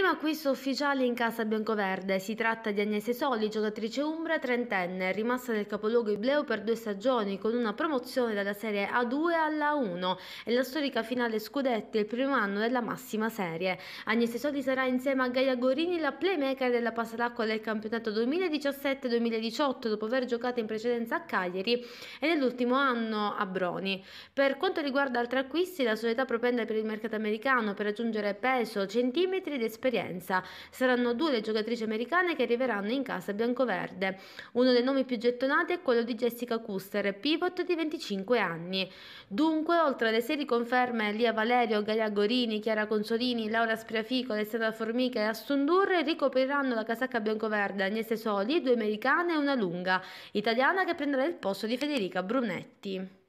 Primo acquisto ufficiale in casa biancoverde. Si tratta di Agnese Soli, giocatrice umbra trentenne, rimasta nel capoluogo Ibleo per due stagioni con una promozione dalla serie A2 alla 1 e la storica finale Scudetti il primo anno della massima serie. Agnese Soli sarà insieme a Gaia Gorini la playmaker della Pasalacqua del campionato 2017-2018 dopo aver giocato in precedenza a Cagliari e nell'ultimo anno a Broni. Per quanto riguarda altri acquisti, la società propende per il mercato americano per aggiungere peso, centimetri ed esperienza esperienza. Saranno due le giocatrici americane che arriveranno in casa biancoverde. Uno dei nomi più gettonati è quello di Jessica Custer, pivot di 25 anni. Dunque, oltre alle sei riconferme Lia Valerio, Gaia Gorini, Chiara Consolini, Laura Spriafico, Alessandra Formica e Assundur ricopriranno la casacca biancoverde Agnese Soli, due americane e una lunga, italiana che prenderà il posto di Federica Brunetti.